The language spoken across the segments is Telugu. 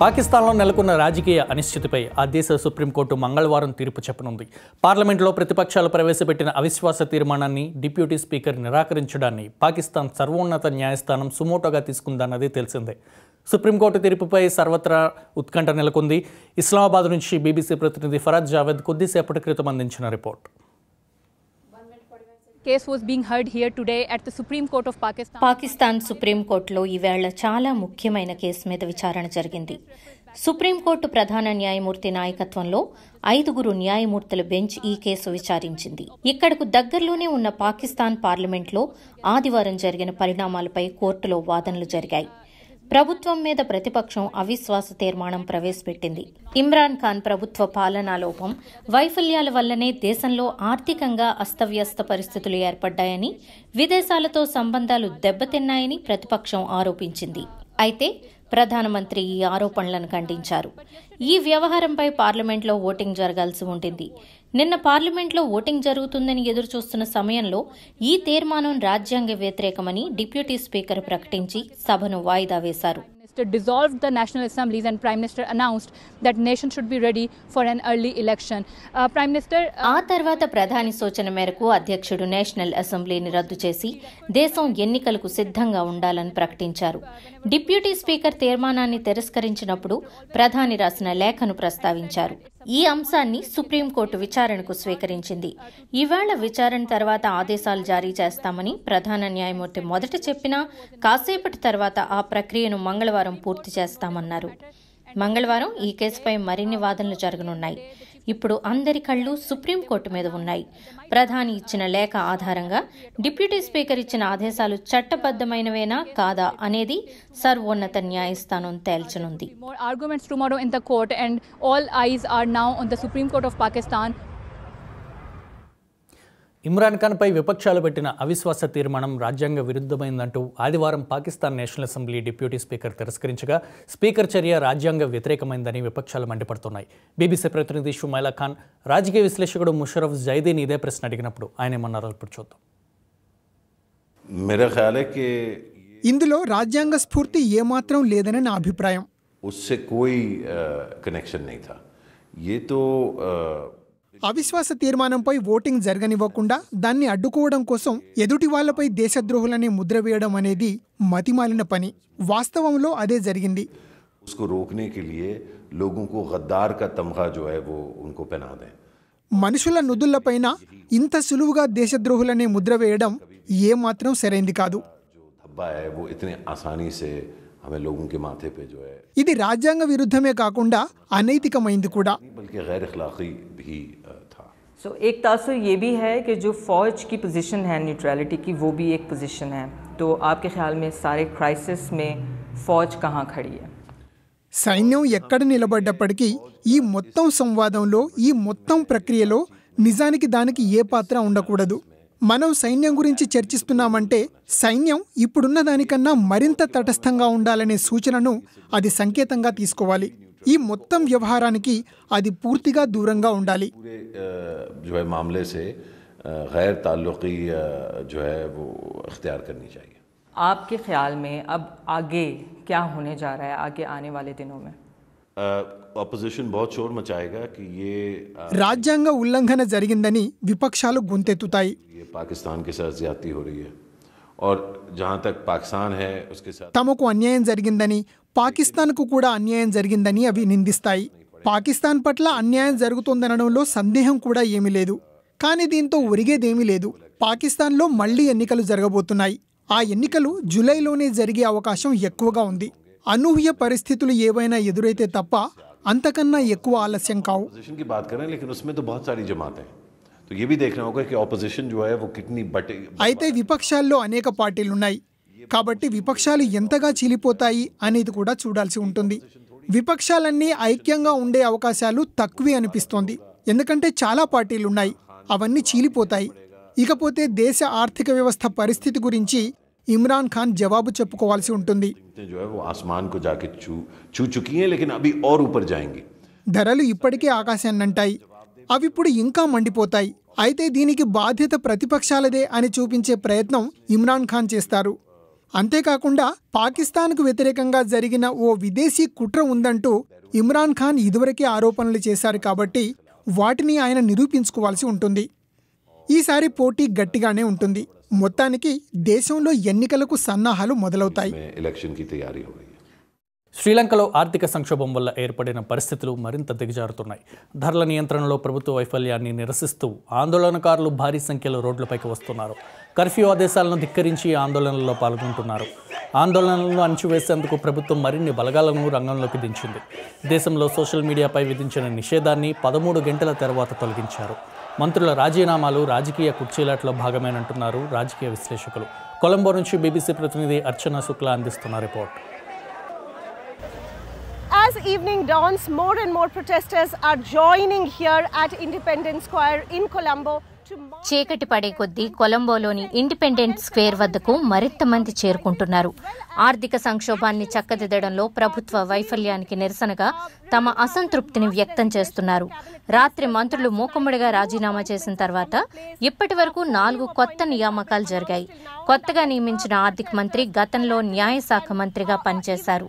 పాకిస్తాన్లో నెలకొన్న రాజకీయ అనిశ్చితిపై ఆ దేశ సుప్రీంకోర్టు మంగళవారం తీర్పు చెప్పనుంది పార్లమెంట్లో ప్రతిపక్షాలు ప్రవేశపెట్టిన అవిశ్వాస తీర్మానాన్ని డిప్యూటీ స్పీకర్ నిరాకరించడాన్ని పాకిస్తాన్ సర్వోన్నత న్యాయస్థానం సుమోటోగా తీసుకుందన్నది తెలిసిందే సుప్రీంకోర్టు తీర్పుపై సర్వత్రా ఉత్కంఠ నెలకొంది ఇస్లామాబాద్ నుంచి బీబీసీ ప్రతినిధి ఫరాజ్ జావేద్ కొద్దిసేపటి క్రితం అందించిన report case was being heard here today at the supreme court of Pakistan Pakistan supreme కోర్టులో ఈవేళ చాలా ముఖ్యమైన కేసు మీద విచారణ జరిగింది సుప్రీంకోర్టు ప్రధాన న్యాయమూర్తి నాయకత్వంలో ఐదుగురు న్యాయమూర్తుల బెంచ్ ఈ కేసు విచారించింది ఇక్కడకు దగ్గరలోనే ఉన్న పాకిస్తాన్ పార్లమెంట్లో ఆదివారం జరిగిన పరిణామాలపై కోర్టులో వాదనలు జరిగాయి ప్రభుత్వం మీద ప్రతిపక్షం అవిశ్వాస తీర్మానం ప్రవేశపెట్టింది ఇమ్రాన్ ఖాన్ ప్రభుత్వ పాలనా లోపం వైఫల్యాల వల్లనే దేశంలో ఆర్థికంగా అస్తవ్యస్త పరిస్థితులు ఏర్పడ్డాయని విదేశాలతో సంబంధాలు దెబ్బతిన్నాయని ప్రతిపక్షం ఆరోపించింది అయితే ప్రధానమంత్రి ఈ ఆరోపణలను ఖండించారు ఈ వ్యవహారంపై పార్లమెంట్లో ఓటింగ్ జరగాల్సి ఉంటుంది నిన్న పార్లమెంట్లో ఓటింగ్ జరుగుతుందని ఎదురుచూస్తున్న సమయంలో ఈ తీర్మానం రాజ్యాంగ వ్యతిరేకమని డిప్యూటీ స్పీకర్ ప్రకటించి సభను వాయిదా వేశారు Minister dissolved the national assemblies and Prime Minister announced that nation should be ready for an early election. Uh, Prime Minister. ఆ తర్వాత ప్రధాని సూచన మేరకు అధ్యక్షుడు నేషనల్ అసెంబ్లీని రద్దు చేసి దేశం ఎన్నికలకు సిద్ధంగా ఉండాలని ప్రకటించారు డిప్యూటీ స్పీకర్ తీర్మానాన్ని తిరస్కరించినప్పుడు ప్రధాని రాసిన లేఖను ప్రస్తావించారు ఈ అంశాన్ని సుప్రీంకోర్టు విచారణకు స్వీకరించింది ఇవాళ విచారణ తర్వాత ఆదేశాలు జారీ చేస్తామని ప్రధాన న్యాయమూర్తి మొదట చెప్పినా కాసేపటి తర్వాత ఆ ప్రక్రియను మంగళవారం పూర్తి చేస్తామన్నారు మంగళవారం ఈ కేసుపై మరిన్ని వాదనలు జరగనున్నాయి ఇప్పుడు అందరి కళ్ళు సుప్రీంకోర్టు మీద ఉన్నాయి ప్రధాని ఇచ్చిన లేఖ ఆధారంగా డిప్యూటీ స్పీకర్ ఇచ్చిన ఆదేశాలు చట్టబద్ధమైనవేనా కాదా అనేది సర్వోన్నత న్యాయస్థానం తేల్చనుంది arguments tomorrow in the court and all eyes are now on the supreme court of Pakistan Imran ఖాన్పై విపక్షాలు పెట్టిన అవిశ్వాస తీర్మానం రాజ్యాంగ విరుద్ధమైందంటూ ఆదివారం Pakistan national assembly deputy speaker తిరస్కరించగా స్పీకర్ చర్య రాజ్యాంగ వ్యతిరేకమైందని విపక్షాలు మండిపడుతున్నాయి బీబీసీ ప్రతినిధి షుమైలా ఖాన్ రాజకీయ విశ్లేషకుడు ముషరఫ్ జైదీని ఇదే ప్రశ్న అడిగినప్పుడు ఆయన ఏమన్నారో ఇప్పుడు చూద్దాం ఇందులో రాజ్యాంగ స్ఫూర్తి ఏమాత్రం లేదని నా అభిప్రాయం అవిశ్వాస తీర్మానంపై ఓటింగ్ జరగనివ్వకుండా దాన్ని అడ్డుకోవడం కోసం ఎదుటి వాళ్లపై దేశద్రోహులనే ముద్ర వేయడం అనేది మతిమాలిన పని వాస్తవంలో అదే జరిగింది उसको रोकने के మనుషుల నుదుళ్లపైన ఇంత సులువుగా దేశద్రోహులనే ముద్ర వేయడం ఏమాత్రం సరైంది కాదు ఇది రాజ్యాంగ విరుద్ధమే కాకుండా అనైతికమైంది కూడా सो so, एक तासर ये भी है कि जो फ़ौज की पोजीशन है न्यूट्रलिटी की वो भी एक पोजीशन है तो आपके ख्याल में सारे क्राइसिस में फ़ौज कहाँ खड़ी है సైన్యం ఎక్కడ నిలబడ్డప్పటికీ ఈ మొత్తం సంవాదంలో ఈ మొత్తం ప్రక్రియలో నిజానికి దానికి ఏ పాత్ర ఉండకూడదు మనం సైన్యం గురించి చర్చిస్తున్నామంటే సైన్యం ఇప్పుడున్న దానికన్నా మరింత తటస్థంగా ఉండాలనే సూచనను అది సంకేతంగా తీసుకోవాలి की का ఈ जो है वो अख्तियार करनी चाहिए आपके ख्याल में अब आगे क्या होने जा रहा है आगे आने वाले दिनों में अपोजिशन बहुत शोर मचाएगा कि ये राज्यांग उल्लंघन जरिगिंदी विपक्ष आलो गुंते तुताई ये पाकिस्तान के साथ ज्यादा हो रही है और जहाँ तक पाकिस्तान है उसके साथ तमो को अन्याय जरिगिंदी పాకిస్తాన్కు కూడా అన్యాయం జరిగిందని అవి నిందిస్తాయి పాకిస్తాన్ పట్ల అన్యాయం జరుగుతుందనడంలో సందేహం కూడా ఏమీ లేదు కానీ దీంతో ఒరిగేదేమీ లేదు పాకిస్తాన్లో మళ్లీ ఎన్నికలు జరగబోతున్నాయి ఆ ఎన్నికలు జూలైలోనే జరిగే అవకాశం ఎక్కువగా ఉంది అనూహ్య పరిస్థితులు ఏవైనా ఎదురైతే తప్ప అంతకన్నా ఎక్కువ ఆలస్యం కావు అయితే విపక్షాల్లో అనేక పార్టీలున్నాయి కాబట్టి విపక్షాలు ఎంతగా చీలిపోతాయి అనేది కూడా చూడాల్సి ఉంటుంది విపక్షాలన్నీ ఐక్యంగా ఉండే అవకాశాలు తక్కువే అనిపిస్తోంది ఎందుకంటే చాలా పార్టీలు ఉన్నాయి అవన్నీ చీలిపోతాయి ఇకపోతే దేశ ఆర్థిక వ్యవస్థ పరిస్థితి గురించి ఇమ్రాన్ ఖాన్ జవాబు చెప్పుకోవాల్సి ఉంటుంది ధరలు ఇప్పటికే ఆకాశాన్నంటాయి అవిప్పుడు ఇంకా మండిపోతాయి అయితే దీనికి బాధ్యత ప్రతిపక్షాలదే అని చూపించే ప్రయత్నం ఇమ్రాన్ ఖాన్ చేస్తారు అంతేకాకుండా పాకిస్తాన్కు వ్యతిరేకంగా జరిగిన ఓ విదేశీ కుట్ర ఉందంటూ ఇమ్రాన్ ఖాన్ ఇదివరకే ఆరోపణలు చేశారు కాబట్టి వాటిని ఆయన నిరూపించుకోవాల్సి ఉంటుంది ఈసారి పోటీ గట్టిగానే ఉంటుంది మొత్తానికి దేశంలో ఎన్నికలకు సన్నాహాలు మొదలవుతాయి శ్రీలంకలో ఆర్థిక సంక్షోభం వల్ల ఏర్పడిన పరిస్థితులు మరింత దిగజారుతున్నాయి ధరల నియంత్రణలో ప్రభుత్వ వైఫల్యాన్ని నిరసిస్తూ ఆందోళనకారులు భారీ సంఖ్యలో రోడ్లపైకి వస్తున్నారు కర్ఫ్యూ ఆదేశాలను ధిక్కరించి ఆందోళనలో పాల్గొంటున్నారు ఆందోళనలను అణచివేసేందుకు ప్రభుత్వం మరిన్ని బలగాలను రంగంలోకి దించింది దేశంలో సోషల్ మీడియాపై విధించిన నిషేధాన్ని పదమూడు గంటల తర్వాత తొలగించారు మంత్రుల రాజీనామాలు రాజకీయ కుర్చీలాట్లో భాగమేనంటున్నారు రాజకీయ విశ్లేషకులు కొలంబో నుంచి బీబీసీ ప్రతినిధి అర్చన శుక్లా అందిస్తున్న report evening dawns, more and more protesters are joining here at Independence Square in Colombo. చీకటి పడే కొద్దీ కొలంబోలోని ఇండిపెండెంట్ స్క్వేర్ వద్దకు మరింత మంది చేరుకుంటున్నారు ఆర్థిక సంక్షోభాన్ని చక్కదిద్దడంలో ప్రభుత్వ వైఫల్యానికి నిరసనగా తమ అసంతృప్తిని వ్యక్తం చేస్తున్నారు రాత్రి మంత్రులు మూకుమ్మడిగా రాజీనామా చేసిన తర్వాత ఇప్పటి వరకు నాలుగు కొత్త నియామకాలు జరిగాయి కొత్తగా నియమించిన ఆర్థిక మంత్రి గతంలో న్యాయశాఖ మంత్రిగా పనిచేశారు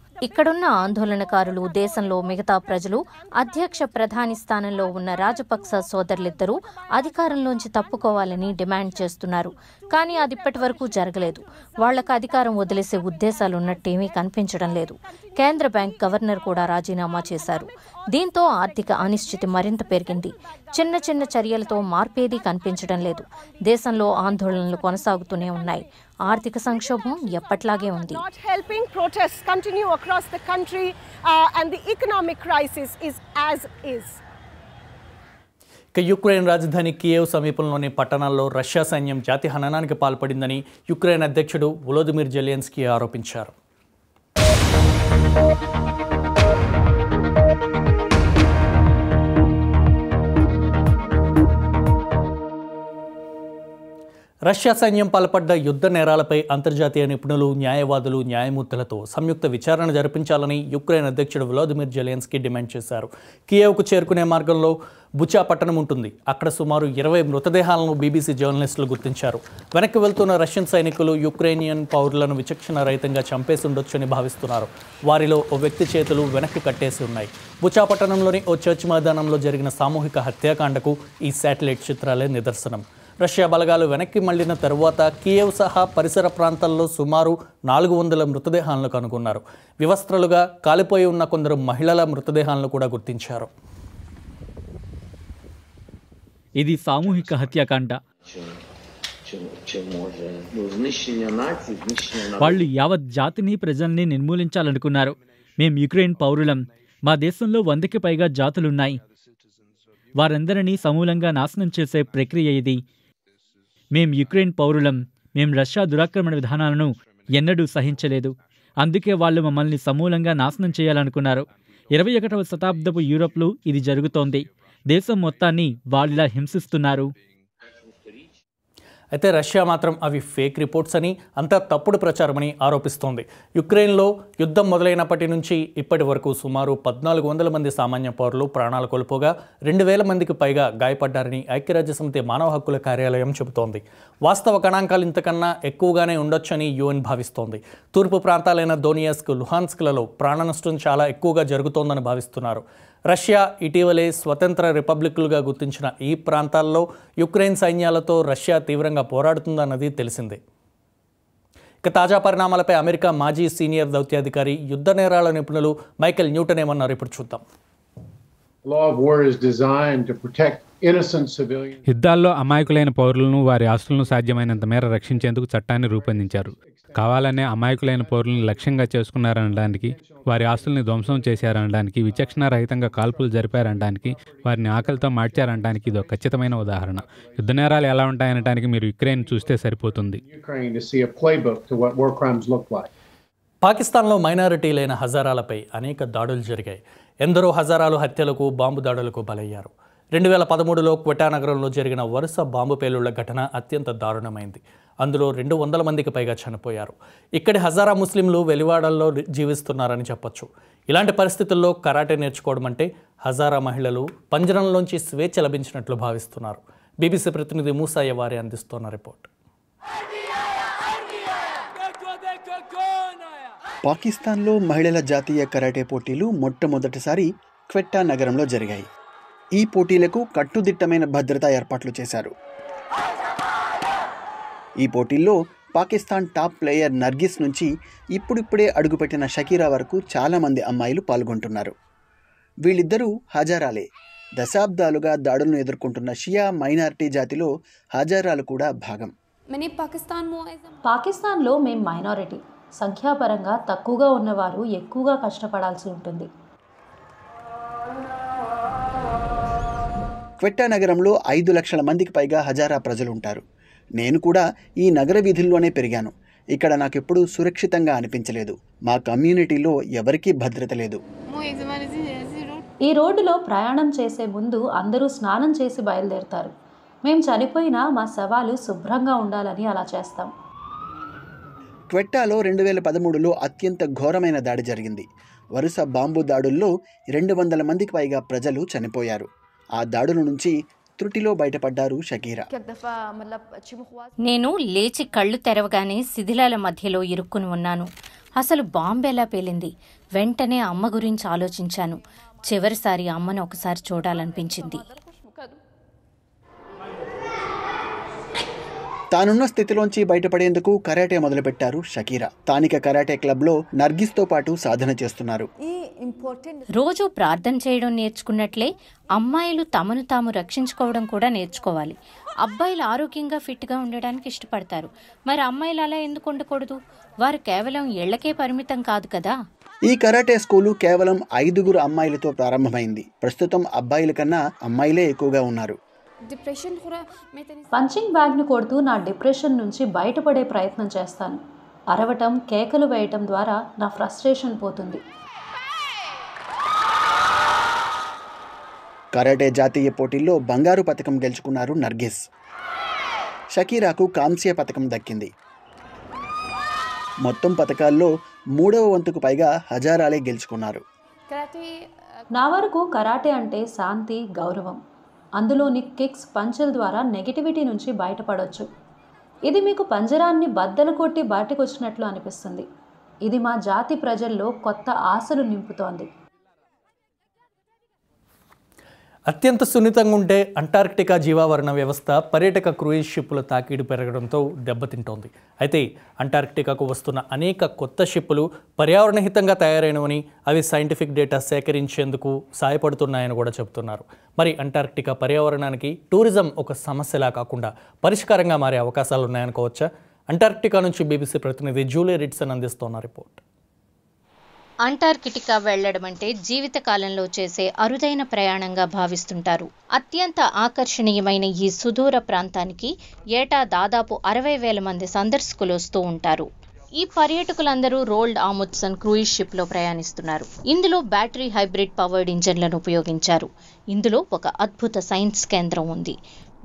ఇక్కడున్న ఆందోళనకారులు దేశంలో మిగతా ప్రజలు అధ్యక్ష ప్రధాని స్థానంలో ఉన్న రాజపక్స సోదరులిద్దరూ అధికారంలోంచి తప్పుకోవాలని డిమాండ్ చేస్తున్నారు కానీ అది ఇప్పటి వరకు జరగలేదు వాళ్లకు అధికారం వదిలేసే ఉద్దేశాలు ఉన్నట్టేమీ కనిపించడం లేదు కేంద్ర బ్యాంక్ గవర్నర్ కూడా రాజీనామా చేశారు దీంతో ఆర్థిక అనిశ్చితి మరింత పెరిగింది చిన్న చిన్న చర్యలతో మార్పేదీ కనిపించడం లేదు దేశంలో ఆందోళనలు కొనసాగుతూనే ఉన్నాయి ఆర్థిక సంక్షోభం ఎప్పట్లాగే ఉంది not helping protest continue across the country and the economic crisis is as is Ukraine రాజధాని కియేవ్ సమీపంలోని పట్టణాల్లో రష్యా సైన్యం జాతి హననానికి పాల్పడిందని యుక్రెయిన్ అధ్యక్షుడు వొలోదిమిర్ జెలెన్స్కీ ఆరోపించారు రష్యా సైన్యం పాల్పడ్డ యుద్ధ నేరాలపై అంతర్జాతీయ నిపుణులు న్యాయవాదులు న్యాయమూర్తులతో సంయుక్త విచారణ జరిపించాలని యుక్రెయిన్ అధ్యక్షుడు వ్లాదిమిర్ జెలెన్స్కీ డిమాండ్ చేశారు కియేవ్కు చేరుకునే మార్గంలో బుచా పట్టణం ఉంటుంది అక్కడ సుమారు ఇరవై మృతదేహాలను బీబీసీ జర్నలిస్టులు గుర్తించారు వెనక్కి వెళ్తున్న రష్యన్ సైనికులు యుక్రెయినియన్ పౌరులను విచక్షణ రహితంగా చంపేసి ఉండొచ్చని భావిస్తున్నారు వారిలో ఓ వ్యక్తి చేతులు వెనక్కి కట్టేసి ఉన్నాయి బుచా పట్టణంలోని ఓ చర్చ్ మైదానంలో జరిగిన సామూహిక హత్యాకాండకు ఈ శాటిలైట్ చిత్రాలే నిదర్శనం రష్యా బలగాలు వెనక్కి మళ్లిన తరువాత కియవ్ సహా పరిసర ప్రాంతాల్లో సుమారు నాలుగు వందల మృతదేహాలను కనుగొన్నారు వివస్త్రలుగా కాలిపోయి ఉన్న కొందరు మహిళల మృతదేహాలను కూడా గుర్తించారు ఇది సామూహిక హత్యాకాండ వాళ్ళు యావత్ జాతిని ప్రజల్ని నిర్మూలించాలనుకున్నారు మేం యుక్రెయిన్ పౌరులం మా దేశంలో వందకి పైగా జాతులున్నాయి వారందరినీ సమూలంగా నాశనం చేసే ప్రక్రియ ఇది మేం యుక్రెయిన్ పౌరులం మేం రష్యా దురాక్రమణ విధానాలను ఎన్నడూ సహించలేదు అందుకే వాళ్ళు మమ్మల్ని సమూలంగా నాశనం చేయాలనుకున్నారు ఇరవై ఒకటవ శతాబ్దపు యూరోప్లో ఇది జరుగుతోంది దేశం మొత్తాన్ని వాళ్ళిలా హింసిస్తున్నారు అయితే రష్యా మాత్రం అవి ఫేక్ రిపోర్ట్స్ అని అంతా తప్పుడు ప్రచారమని ఆరోపిస్తోంది యుక్రెయిన్లో యుద్ధం మొదలైనప్పటి నుంచి ఇప్పటి వరకు సుమారు పద్నాలుగు వందల మంది సామాన్య పౌరులు ప్రాణాలు కోల్పోగా రెండు వేల మందికి పైగా గాయపడ్డారని ఐక్యరాజ్యసమితి మానవ హక్కుల కార్యాలయం చెబుతోంది వాస్తవ గణాంకాలు ఇంతకన్నా ఎక్కువగానే ఉండొచ్చని యుఎన్ భావిస్తోంది తూర్పు ప్రాంతాలైన దోనియాస్క్ లుహాన్స్క్లలో ప్రాణ నష్టం చాలా ఎక్కువగా జరుగుతోందని భావిస్తున్నారు రష్యా ఇటీవలే స్వతంత్ర రిపబ్లిక్లుగా గుర్తించిన ఈ ప్రాంతాల్లో యుక్రెయిన్ సైన్యాలతో రష్యా తీవ్రంగా పోరాడుతుందన్నది తెలిసిందే ఇక తాజా పరిణామాలపై అమెరికా మాజీ సీనియర్ దౌత్యాధికారి యుద్ధ నేరాల నిపుణులు మైకెల్ న్యూటన్ ఏమన్నారు ఇప్పుడు చూద్దాం యుద్ధాల్లో అమాయకులైన పౌరులను వారి ఆస్తులను సాధ్యమైనంత మేర రక్షించేందుకు చట్టాన్ని రూపొందించారు కావాలనే అమాయకులైన పౌరులను లక్ష్యంగా చేసుకున్నారనడానికి వారి ఆస్తుల్ని ధ్వంసం చేశారనడానికి విచక్షణారహితంగా కాల్పులు జరిపారనడానికి వారిని ఆకలితో మార్చారనడానికి ఇది ఒక ఖచ్చితమైన ఉదాహరణ యుద్ధ నేరాలు ఎలా ఉంటాయనడానికి మీరు యుక్రెయిన్ చూస్తే సరిపోతుంది పాకిస్తాన్లో మైనారిటీలైన హజారాలపై అనేక దాడులు జరిగాయి ఎందరో హజారాలు హత్యలకు బాంబు దాడులకు బలయ్యారు రెండు వేల పదమూడులో క్వటా నగరంలో జరిగిన వరుస బాంబు పేలుళ్ల ఘటన అత్యంత దారుణమైంది అందులో రెండు వందల మందికి పైగా చనిపోయారు ఇక్కడి హజారా ముస్లింలు వెలివాడల్లో జీవిస్తున్నారని చెప్పొచ్చు ఇలాంటి పరిస్థితుల్లో కరాటే నేర్చుకోవడం అంటే హజారా మహిళలు పంజరంలోంచి స్వేచ్ఛ లభించినట్లు భావిస్తున్నారు బీబీసీ ప్రతినిధి మూసాయ్య వారి అందిస్తున్న రిపోర్ట్ పాకిస్తాన్లో మహిళల జాతీయ కరాటే పోటీలు మొట్టమొదటిసారి క్వెట్టా నగరంలో జరిగాయి ఈ పోటీలకు కట్టుదిట్టమైన భద్రతా ఏర్పాట్లు చేశారు ఈ పోటీల్లో పాకిస్తాన్ టాప్ ప్లేయర్ నర్గిస్ నుంచి ఇప్పుడిప్పుడే అడుగుపెట్టిన షకీరా వరకు చాలామంది అమ్మాయిలు పాల్గొంటున్నారు వీళ్ళిద్దరూ హాజరాలే దశాబ్దాలుగా దాడులను ఎదుర్కొంటున్న షియా మైనారిటీ జాతిలో హాజరాలు కూడా భాగం పాకిస్తాన్లో మేం మైనారిటీ సంఖ్యాపరంగా తక్కువగా ఉన్నవారు ఎక్కువగా కష్టపడాల్సి ఉంటుంది క్వెట్టా నగరంలో ఐదు లక్షల మందికి పైగా హజారా ప్రజలుంటారు నేను కూడా ఈ నగర వీధుల్లోనే పెరిగాను ఇక్కడ నాకు ఎప్పుడూ సురక్షితంగా అనిపించలేదు మా కమ్యూనిటీలో ఎవరికీ భద్రత లేదు ఈ రోడ్డులో ప్రయాణం చేసే ముందు అందరూ స్నానం చేసి బయలుదేరుతారు మేము చనిపోయినా మా శవాలు శుభ్రంగా ఉండాలని అలా చేస్తాం క్వెట్టాలో రెండు వేల పదమూడులో అత్యంత ఘోరమైన దాడి జరిగింది వరుస బాంబు దాడుల్లో రెండు వందల మందికి పైగా ప్రజలు చనిపోయారు ఆ దాడుల నుంచి త్రుటిలో బయటపడ్డారు షకీరా నేను లేచి కళ్ళు తెరవగానే శిథిలాల మధ్యలో ఇరుక్కుని ఉన్నాను అసలు ఎలా పేలింది వెంటనే అమ్మ గురించి ఆలోచించాను చివరిసారి అమ్మను ఒకసారి చూడాలనిపించింది తానున్న స్థితిలోంచి బయటపడేందుకు కరాటే మొదలుపెట్టారు షకీరా స్థానిక కరాటే క్లబ్లో నర్గిస్తో పాటు సాధన చేస్తున్నారు రోజు ప్రార్థన చేయడం నేర్చుకున్నట్లే అమ్మాయిలు తమను తాము రక్షించుకోవడం కూడా నేర్చుకోవాలి అబ్బాయిలు ఆరోగ్యంగా ఫిట్గా ఉండడానికి ఇష్టపడతారు మరి అమ్మాయిలు అలా ఎందుకు ఉండకూడదు వారు కేవలం ఇళ్లకే పరిమితం కాదు కదా ఈ కరాటే స్కూలు కేవలం ఐదుగురు అమ్మాయిలతో ప్రారంభమైంది ప్రస్తుతం అబ్బాయిల కన్నా అమ్మాయిలే ఎక్కువగా ఉన్నారు డిప్రెషన్ కూడా పంచింగ్ బ్యాగ్ను కొడుతూ నా డిప్రెషన్ నుంచి బయటపడే ప్రయత్నం చేస్తాను అరవటం కేకలు వేయటం ద్వారా నా ఫ్రస్ట్రేషన్ పోతుంది కరాటే జాతీయ పోటీల్లో బంగారు పథకం గెలుచుకున్నారు నర్గిస్ షకీరాకు కాంస్య పథకం దక్కింది మొత్తం పథకాల్లో మూడవ వంతుకు పైగా హజారాలే గెలుచుకున్నారు నా వరకు కరాటే అంటే శాంతి గౌరవం అందులోని కిక్స్ పంచుల ద్వారా నెగిటివిటీ నుంచి బయటపడవచ్చు ఇది మీకు పంజరాన్ని బద్దలు కొట్టి బయటకు వచ్చినట్లు అనిపిస్తుంది ఇది మా జాతి ప్రజల్లో కొత్త ఆశలు నింపుతోంది అత్యంత సున్నితంగా ఉండే అంటార్క్టికా జీవావరణ వ్యవస్థ పర్యాటక క్రూయిజ్ షిప్పుల తాకిడి పెరగడంతో దెబ్బతింటోంది అయితే అంటార్క్టికాకు వస్తున్న అనేక కొత్త షిప్పులు పర్యావరణహితంగా తయారైనవని అవి సైంటిఫిక్ డేటా సేకరించేందుకు సహాయపడుతున్నాయని కూడా చెబుతున్నారు మరి అంటార్క్టికా పర్యావరణానికి టూరిజం ఒక సమస్యలా కాకుండా పరిష్కారంగా మారే అవకాశాలు ఉన్నాయనుకోవచ్చా అంటార్క్టికా నుంచి బీబీసీ ప్రతినిధి జూలియా రిట్సన్ అందిస్తున్న రిపోర్ట్ అంటార్కిటికా వెళ్లడం అంటే జీవితకాలంలో చేసే అరుదైన ప్రయాణంగా భావిస్తుంటారు అత్యంత ఆకర్షణీయమైన ఈ సుదూర ప్రాంతానికి ఏటా దాదాపు అరవై వేల మంది సందర్శకులు వస్తూ ఉంటారు ఈ పర్యాటకులందరూ రోల్డ్ ఆముత్సన్ క్రూయిజ్ లో ప్రయాణిస్తున్నారు ఇందులో బ్యాటరీ హైబ్రిడ్ పవర్డ్ ఇంజన్లను ఉపయోగించారు ఇందులో ఒక అద్భుత సైన్స్ కేంద్రం ఉంది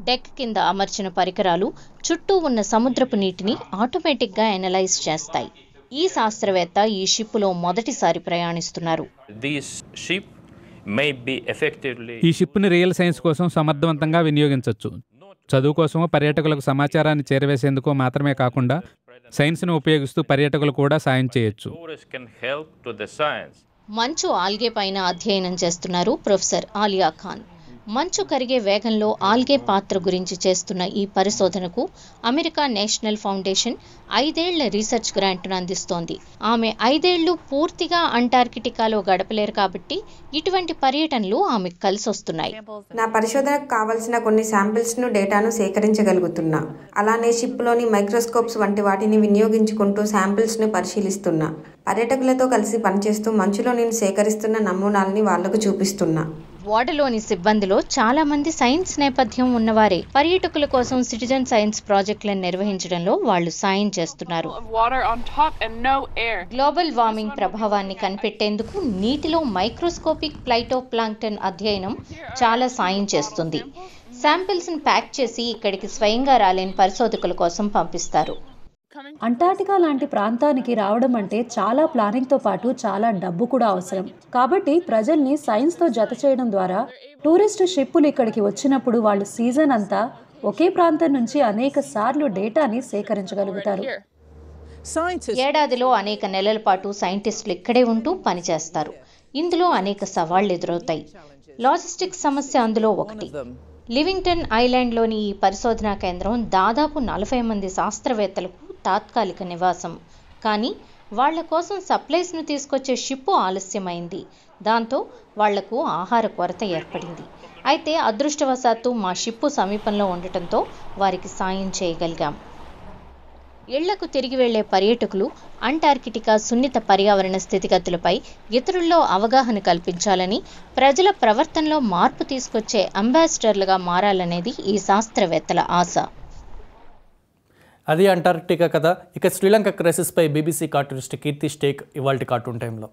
డెక్ కింద అమర్చిన పరికరాలు చుట్టూ ఉన్న సముద్రపు నీటిని ఆటోమేటిక్గా ఎనలైజ్ చేస్తాయి ఈ శాస్త్రవేత్త ఈ షిప్లో మొదటిసారి ప్రయాణిస్తున్నారు ఈ షిప్ని రియల్ సైన్స్ కోసం సమర్థవంతంగా వినియోగించవచ్చు చదువు కోసం పర్యాటకులకు సమాచారాన్ని చేరవేసేందుకు మాత్రమే కాకుండా సైన్స్ను ఉపయోగిస్తూ పర్యాటకులు కూడా సాయం చేయొచ్చు మంచు ఆల్గే పైన అధ్యయనం చేస్తున్నారు ప్రొఫెసర్ ఆలియా ఖాన్ మంచు కరిగే వేగంలో ఆల్గే పాత్ర గురించి చేస్తున్న ఈ పరిశోధనకు అమెరికా నేషనల్ ఫౌండేషన్ ఐదేళ్ల రీసెర్చ్ గ్రాంట్ను అందిస్తోంది ఆమె ఐదేళ్లు పూర్తిగా అంటార్కిటికాలో గడపలేరు కాబట్టి ఇటువంటి పర్యటనలు ఆమెకు కలిసొస్తున్నాయి నా పరిశోధనకు కావలసిన కొన్ని శాంపిల్స్ను డేటాను సేకరించగలుగుతున్నా అలానే షిప్లోని మైక్రోస్కోప్స్ వంటి వాటిని వినియోగించుకుంటూ శాంపిల్స్ను పరిశీలిస్తున్నా పర్యాటకులతో కలిసి పనిచేస్తూ మంచులో నేను సేకరిస్తున్న నమూనాల్ని వాళ్లకు చూపిస్తున్నా వార్డులోని సిబ్బందిలో చాలా మంది సైన్స్ నేపథ్యం ఉన్నవారే పర్యాటకుల కోసం సిటిజన్ సైన్స్ ప్రాజెక్టులను నిర్వహించడంలో వాళ్ళు సాయం చేస్తున్నారు గ్లోబల్ వార్మింగ్ ప్రభావాన్ని కనిపెట్టేందుకు నీటిలో మైక్రోస్కోపిక్ ప్లైటో ప్లాంక్టన్ అధ్యయనం చాలా సాయం చేస్తుంది శాంపిల్స్ని ప్యాక్ చేసి ఇక్కడికి స్వయంగా రాలేని పరిశోధకుల కోసం పంపిస్తారు అంటార్టికా లాంటి ప్రాంతానికి రావడం అంటే చాలా ప్లానింగ్తో పాటు చాలా డబ్బు కూడా అవసరం కాబట్టి ప్రజల్ని సైన్స్తో జత చేయడం ద్వారా టూరిస్ట్ షిప్పులు ఇక్కడికి వచ్చినప్పుడు వాళ్ళు సీజన్ అంతా ఒకే ప్రాంతం నుంచి అనేక సార్లు డేటాని సేకరించగలుగుతారు ఏడాదిలో అనేక నెలల పాటు సైంటిస్టులు ఇక్కడే ఉంటూ పనిచేస్తారు ఇందులో అనేక సవాళ్లు ఎదురవుతాయి లాజిస్టిక్ సమస్య అందులో ఒకటి లివింగ్టన్ ఐలాండ్లోని ఈ పరిశోధనా కేంద్రం దాదాపు నలభై మంది శాస్త్రవేత్తలకు తాత్కాలిక నివాసం కానీ వాళ్ల కోసం సప్లైస్ను తీసుకొచ్చే షిప్పు ఆలస్యమైంది దాంతో వాళ్లకు ఆహార కొరత ఏర్పడింది అయితే అదృష్టవశాత్తు మా షిప్పు సమీపంలో ఉండటంతో వారికి సాయం చేయగలిగాం ఇళ్లకు తిరిగి వెళ్లే పర్యటకులు అంటార్కిటికా సున్నిత పర్యావరణ స్థితిగతులపై ఇతరుల్లో అవగాహన కల్పించాలని ప్రజల ప్రవర్తనలో మార్పు తీసుకొచ్చే అంబాసిడర్లుగా మారాలనేది ఈ శాస్త్రవేత్తల ఆశ అది అంటార్క్టికా కథ ఇక శ్రీలంక క్రైసిస్పై బీబీసీ కార్టూనిస్ట్ కీర్తి స్టేక్ ఇవాళ కార్టూన్ టైంలో